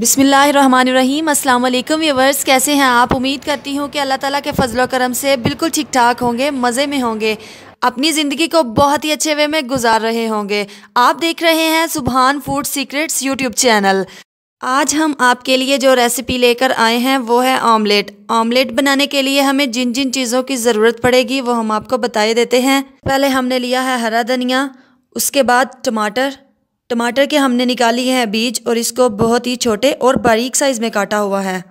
बिसमीम अस्सलाम वालेकुम कैसे हैं आप उम्मीद करती हूँ कि अल्लाह ताला के फजल करम से बिल्कुल ठीक ठाक होंगे मज़े में होंगे अपनी ज़िंदगी को बहुत ही अच्छे वे में गुजार रहे होंगे आप देख रहे हैं सुबहान फूड सीक्रेट्स यूट्यूब चैनल आज हम आपके लिए जो रेसिपी लेकर आए हैं वो है ऑमलेट ऑमलेट बनाने के लिए हमें जिन जिन चीज़ों की ज़रूरत पड़ेगी वो हम आपको बताए देते हैं पहले हमने लिया है हरा धनिया उसके बाद टमाटर टमाटर के हमने निकाली है बीज और इसको बहुत ही छोटे और बारीक साइज़ में काटा हुआ है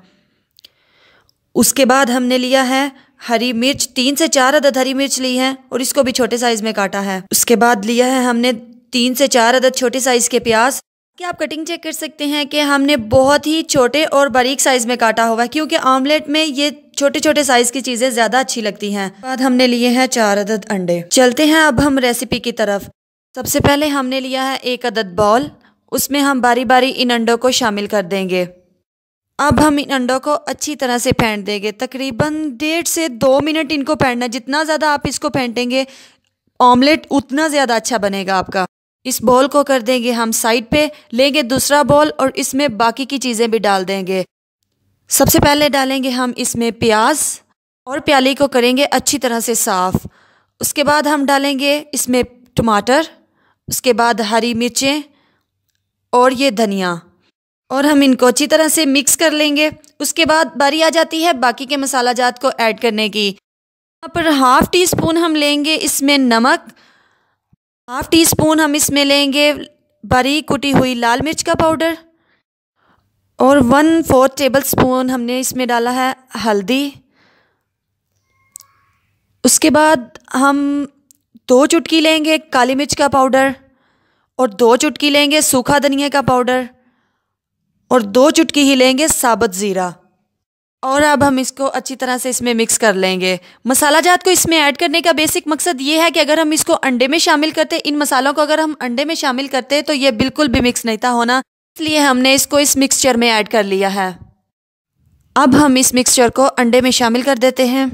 उसके बाद हमने लिया है हरी मिर्च तीन से चार अदद हरी मिर्च ली है और इसको भी छोटे साइज़ में काटा है उसके बाद लिया है हमने तीन से चार अदद छोटे साइज़ के प्याज क्या आप कटिंग चेक कर सकते हैं कि हमने बहुत ही छोटे और बारीक साइज़ में काटा हुआ है क्योंकि ऑमलेट में ये छोटे छोटे साइज़ की चीज़ें ज़्यादा अच्छी लगती हैं बाद हमने लिए हैं चार अदद अंडे चलते हैं अब हम रेसिपी की तरफ सबसे पहले हमने लिया है एक अदद बॉल उसमें हम बारी बारी इन अंडों को शामिल कर देंगे अब हम इन अंडों को अच्छी तरह से फेंट देंगे तकरीबन डेढ़ से दो मिनट इनको फेंटना जितना ज़्यादा आप इसको फेंटेंगे ऑमलेट उतना ज़्यादा अच्छा बनेगा आपका इस बॉल को कर देंगे हम साइड पे लेंगे दूसरा बॉल और इसमें बाकी की चीज़ें भी डाल देंगे सबसे पहले डालेंगे हम इसमें प्याज और प्याली को करेंगे अच्छी तरह से साफ़ उसके बाद हम डालेंगे इसमें टमाटर उसके बाद हरी मिर्चें और ये धनिया और हम इनको अच्छी तरह से मिक्स कर लेंगे उसके बाद बारी आ जाती है बाकी के मसाला जात को ऐड करने की यहाँ पर हाफ़ टी स्पून हम लेंगे इसमें नमक हाफ़ टी स्पून हम इसमें लेंगे बारी कुटी हुई लाल मिर्च का पाउडर और वन फोर्थ टेबल स्पून हमने इसमें डाला है हल्दी उसके बाद हम दो चुटकी लेंगे काली मिर्च का पाउडर और दो चुटकी लेंगे सूखा धनिया का पाउडर और दो चुटकी ही लेंगे साबुत ज़ीरा और अब हम इसको अच्छी तरह से इसमें मिक्स कर लेंगे मसाला जात को इसमें ऐड करने का बेसिक मकसद ये है कि अगर हम इसको अंडे में शामिल करते इन मसालों को अगर हम अंडे में शामिल करते तो ये बिल्कुल भी मिक्स नहीं था होना इसलिए हमने इसको इस मिक्सचर में ऐड कर लिया है अब हम इस मिक्सचर को अंडे में शामिल कर देते हैं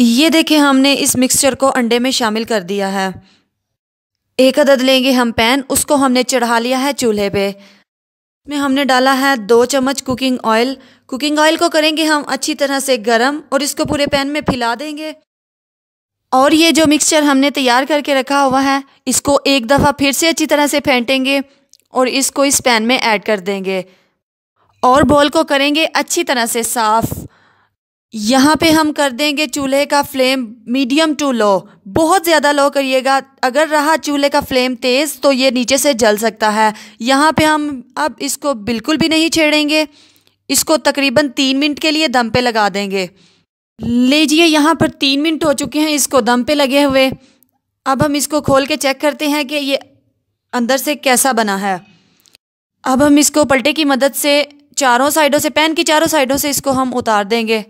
ये देखें हमने इस मिक्सचर को अंडे में शामिल कर दिया है एक अदद लेंगे हम पैन उसको हमने चढ़ा लिया है चूल्हे पे इसमें हमने डाला है दो चम्मच कुकिंग ऑयल कुकिंग ऑयल को करेंगे हम अच्छी तरह से गरम और इसको पूरे पैन में फिला देंगे और ये जो मिक्सचर हमने तैयार करके रखा हुआ है इसको एक दफ़ा फिर से अच्छी तरह से फेंटेंगे और इसको इस पैन में ऐड कर देंगे और बॉल को करेंगे अच्छी तरह से साफ़ यहाँ पे हम कर देंगे चूल्हे का फ्लेम मीडियम टू लो बहुत ज़्यादा लो करिएगा अगर रहा चूल्हे का फ्लेम तेज़ तो ये नीचे से जल सकता है यहाँ पे हम अब इसको बिल्कुल भी नहीं छेड़ेंगे इसको तकरीबन तीन मिनट के लिए दम पे लगा देंगे लीजिए यहाँ पर तीन मिनट हो चुके हैं इसको दम पे लगे हुए अब हम इसको खोल के चेक करते हैं कि ये अंदर से कैसा बना है अब हम इसको पलटे की मदद से चारों साइडों से पैन की चारों साइडों से इसको हम उतार देंगे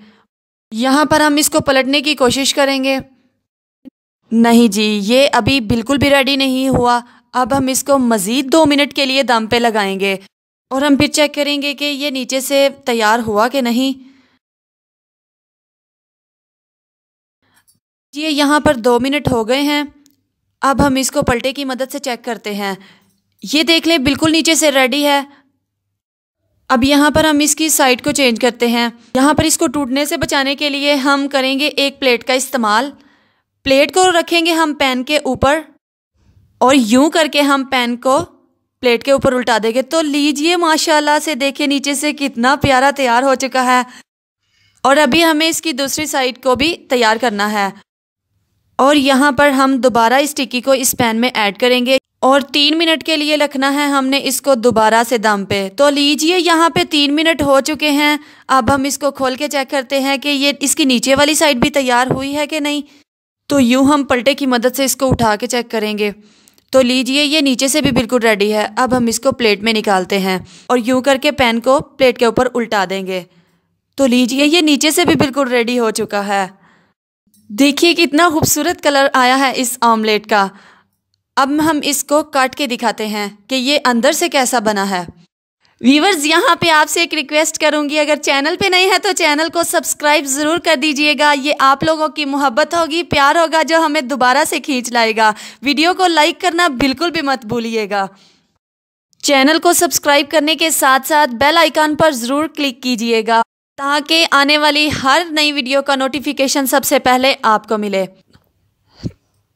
यहाँ पर हम इसको पलटने की कोशिश करेंगे नहीं जी ये अभी बिल्कुल भी रेडी नहीं हुआ अब हम इसको मज़ीद दो मिनट के लिए दम पे लगाएंगे और हम फिर चेक करेंगे कि ये नीचे से तैयार हुआ कि नहीं ये यहाँ पर दो मिनट हो गए हैं अब हम इसको पलटे की मदद से चेक करते हैं ये देख लें बिल्कुल नीचे से रेडी है अब यहाँ पर हम इसकी साइड को चेंज करते हैं यहाँ पर इसको टूटने से बचाने के लिए हम करेंगे एक प्लेट का इस्तेमाल प्लेट को रखेंगे हम पैन के ऊपर और यूं करके हम पैन को प्लेट के ऊपर उल्टा देंगे तो लीजिए माशाल्लाह से देखिए नीचे से कितना प्यारा तैयार हो चुका है और अभी हमें इसकी दूसरी साइड को भी तैयार करना है और यहाँ पर हम दोबारा इस टिक्की को इस पैन में ऐड करेंगे और तीन मिनट के लिए रखना है हमने इसको दोबारा से दम पे तो लीजिए यहाँ पे तीन मिनट हो चुके हैं अब हम इसको खोल के चेक करते हैं कि ये इसकी नीचे वाली साइड भी तैयार हुई है कि नहीं तो यूँ हम पलटे की मदद से इसको उठा के चेक करेंगे तो लीजिए ये नीचे से भी बिल्कुल रेडी है अब हम इसको प्लेट में निकालते हैं और यूँ करके पैन को प्लेट के ऊपर उल्टा देंगे तो लीजिए ये नीचे से भी बिल्कुल रेडी हो चुका है देखिए कितना खूबसूरत कलर आया है इस ऑमलेट का अब हम इसको काट के दिखाते हैं कि ये अंदर से कैसा बना है व्यूवर्स यहाँ पे आपसे एक रिक्वेस्ट करूँगी अगर चैनल पे नहीं है तो चैनल को सब्सक्राइब ज़रूर कर दीजिएगा ये आप लोगों की मोहब्बत होगी प्यार होगा जो हमें दोबारा से खींच लाएगा वीडियो को लाइक करना बिल्कुल भी मत भूलिएगा चैनल को सब्सक्राइब करने के साथ साथ बेल आइकन पर ज़रूर क्लिक कीजिएगा ताकि आने वाली हर नई वीडियो का नोटिफिकेशन सबसे पहले आपको मिले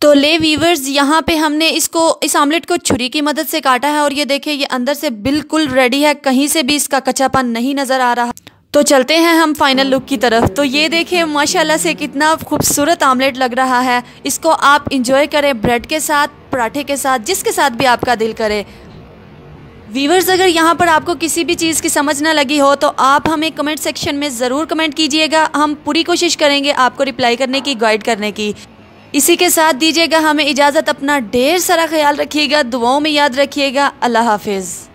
तो ले वीवर्स यहाँ पे हमने इसको इस आमलेट को छुरी की मदद से काटा है और ये देखे ये अंदर से बिल्कुल रेडी है कहीं से भी इसका कच्चापन नहीं नज़र आ रहा तो चलते हैं हम फाइनल लुक की तरफ तो ये देखे माशाल्लाह से कितना खूबसूरत आमलेट लग रहा है इसको आप इंजॉय करें ब्रेड के साथ पराठे के साथ जिसके साथ भी आपका दिल करे वीवर्स अगर यहाँ पर आपको किसी भी चीज़ की समझ ना लगी हो तो आप हमें कमेंट सेक्शन में ज़रूर कमेंट कीजिएगा हम पूरी कोशिश करेंगे आपको रिप्लाई करने की गाइड करने की इसी के साथ दीजिएगा हमें इजाज़त अपना ढेर सारा ख्याल रखिएगा दुआओं में याद रखिएगा अल्लाह हाफिज़